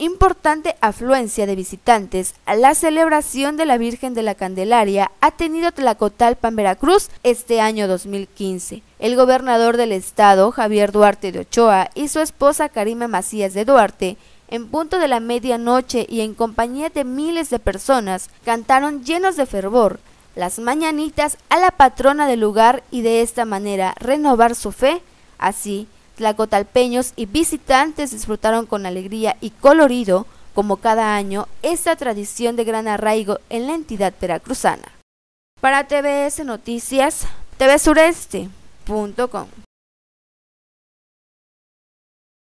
importante afluencia de visitantes a la celebración de la Virgen de la Candelaria ha tenido Tlacotalpan, Veracruz este año 2015. El gobernador del estado, Javier Duarte de Ochoa, y su esposa Karima Macías de Duarte, en punto de la medianoche y en compañía de miles de personas, cantaron llenos de fervor las mañanitas a la patrona del lugar y de esta manera renovar su fe, así tlacotalpeños y visitantes disfrutaron con alegría y colorido, como cada año, esta tradición de gran arraigo en la entidad veracruzana. Para TVS Noticias, tvsureste.com